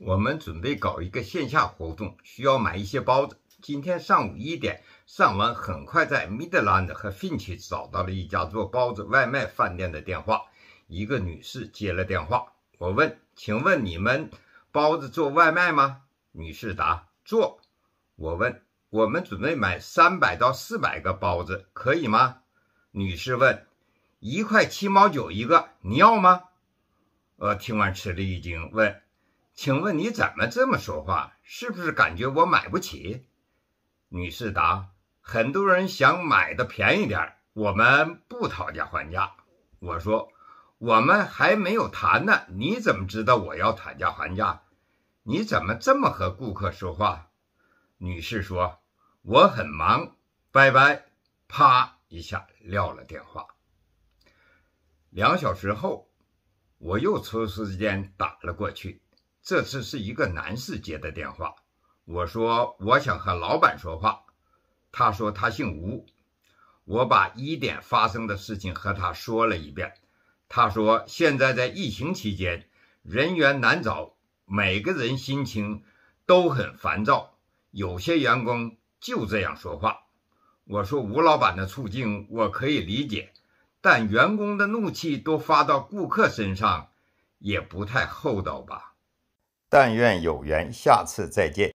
我们准备搞一个线下活动，需要买一些包子。今天上午一点，上完很快在 Midland 和 Finch 找到了一家做包子外卖饭店的电话。一个女士接了电话，我问：“请问你们包子做外卖吗？”女士答：“做。”我问：“我们准备买三百到四百个包子，可以吗？”女士问：“一块七毛九一个，你要吗？”我听完吃了一惊，问。请问你怎么这么说话？是不是感觉我买不起？女士答：“很多人想买的便宜点，我们不讨价还价。”我说：“我们还没有谈呢，你怎么知道我要讨价还价？你怎么这么和顾客说话？”女士说：“我很忙，拜拜。”啪一下撂了电话。两小时后，我又抽时间打了过去。这次是一个男士接的电话，我说我想和老板说话，他说他姓吴，我把一点发生的事情和他说了一遍，他说现在在疫情期间人员难找，每个人心情都很烦躁，有些员工就这样说话。我说吴老板的处境我可以理解，但员工的怒气都发到顾客身上，也不太厚道吧。但愿有缘，下次再见。